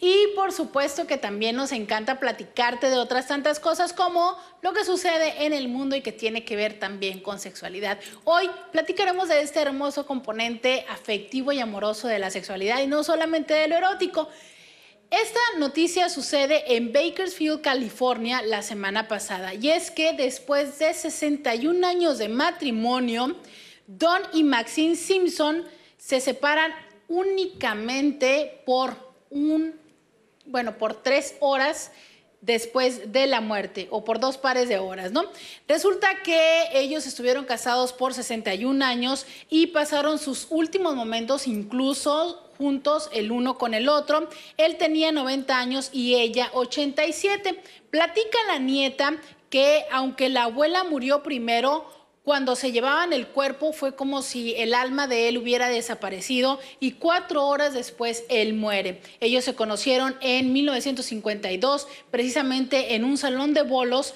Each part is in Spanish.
Y por supuesto que también nos encanta platicarte de otras tantas cosas como lo que sucede en el mundo y que tiene que ver también con sexualidad. Hoy platicaremos de este hermoso componente afectivo y amoroso de la sexualidad y no solamente de lo erótico. Esta noticia sucede en Bakersfield, California, la semana pasada, y es que después de 61 años de matrimonio, Don y Maxine Simpson se separan únicamente por un bueno, por tres horas después de la muerte o por dos pares de horas, ¿no? Resulta que ellos estuvieron casados por 61 años y pasaron sus últimos momentos incluso juntos el uno con el otro. Él tenía 90 años y ella 87. Platica la nieta que aunque la abuela murió primero, cuando se llevaban el cuerpo fue como si el alma de él hubiera desaparecido y cuatro horas después él muere. Ellos se conocieron en 1952, precisamente en un salón de bolos.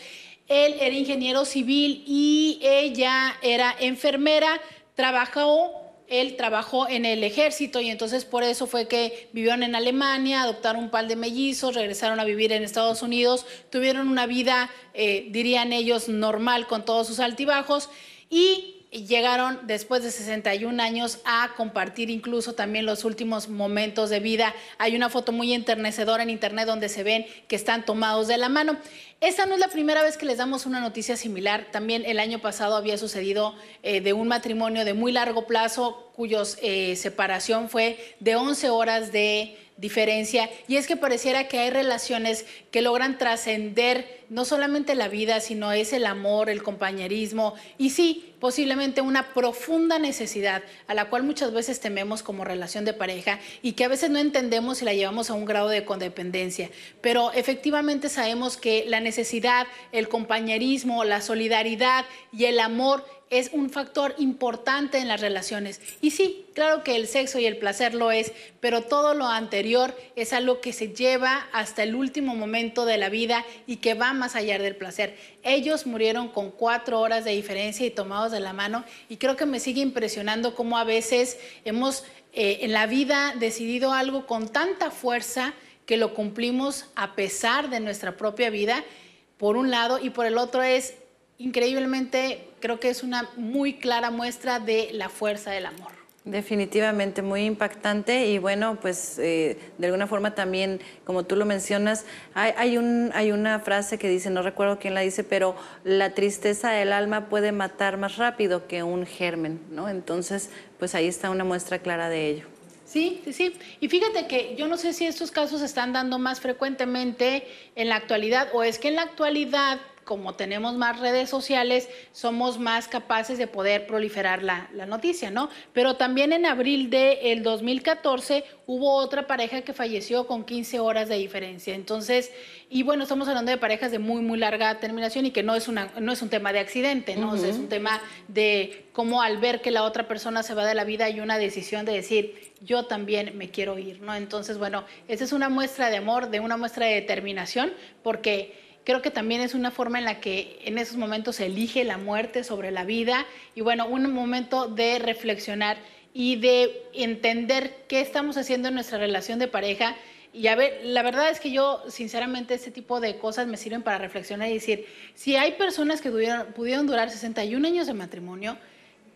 Él era ingeniero civil y ella era enfermera. Trabajó él trabajó en el ejército y entonces por eso fue que vivieron en Alemania, adoptaron un par de mellizos, regresaron a vivir en Estados Unidos, tuvieron una vida, eh, dirían ellos, normal con todos sus altibajos y llegaron después de 61 años a compartir incluso también los últimos momentos de vida. Hay una foto muy enternecedora en internet donde se ven que están tomados de la mano. Esta no es la primera vez que les damos una noticia similar. También el año pasado había sucedido eh, de un matrimonio de muy largo plazo cuya eh, separación fue de 11 horas de diferencia. Y es que pareciera que hay relaciones que logran trascender no solamente la vida, sino es el amor, el compañerismo y sí, posiblemente una profunda necesidad a la cual muchas veces tememos como relación de pareja y que a veces no entendemos si la llevamos a un grado de condependencia. Pero efectivamente sabemos que la necesidad, el compañerismo, la solidaridad y el amor es un factor importante en las relaciones. Y sí, claro que el sexo y el placer lo es, pero todo lo anterior es algo que se lleva hasta el último momento de la vida y que va más allá del placer. Ellos murieron con cuatro horas de diferencia y tomados de la mano y creo que me sigue impresionando cómo a veces hemos eh, en la vida decidido algo con tanta fuerza que lo cumplimos a pesar de nuestra propia vida, por un lado, y por el otro es increíblemente creo que es una muy clara muestra de la fuerza del amor. Definitivamente, muy impactante y bueno, pues eh, de alguna forma también, como tú lo mencionas, hay, un, hay una frase que dice, no recuerdo quién la dice, pero la tristeza del alma puede matar más rápido que un germen, ¿no? Entonces, pues ahí está una muestra clara de ello. Sí, sí, sí. Y fíjate que yo no sé si estos casos se están dando más frecuentemente en la actualidad o es que en la actualidad como tenemos más redes sociales, somos más capaces de poder proliferar la, noticia, ¿no? Pero también en abril del 2014 hubo otra pareja que falleció con 15 horas de diferencia. Entonces, y bueno, estamos hablando de parejas de muy, muy larga terminación y que no es, no es un tema de accidente, ¿no? es un tema de cómo al ver que la otra persona se va de la vida hay una decisión de decir, yo también me quiero ir, ¿no? Entonces, bueno, esa es una muestra de amor, de una muestra de determinación, porque creo que también es una forma en la que en esos momentos se elige la muerte sobre la vida y bueno, un momento de reflexionar y de entender qué estamos haciendo en nuestra relación de pareja. Y a ver, la verdad es que yo, sinceramente, este tipo de cosas me sirven para reflexionar y decir, si hay personas que pudieron, pudieron durar 61 años de matrimonio,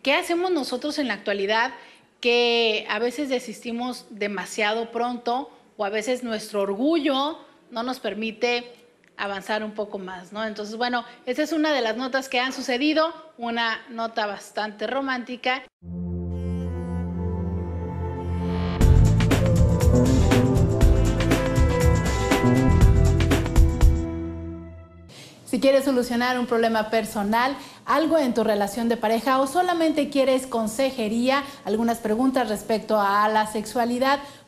¿qué hacemos nosotros en la actualidad que a veces desistimos demasiado pronto o a veces nuestro orgullo no nos permite avanzar un poco más, ¿no? Entonces, bueno, esa es una de las notas que han sucedido, una nota bastante romántica. Si quieres solucionar un problema personal, algo en tu relación de pareja o solamente quieres consejería, algunas preguntas respecto a la sexualidad,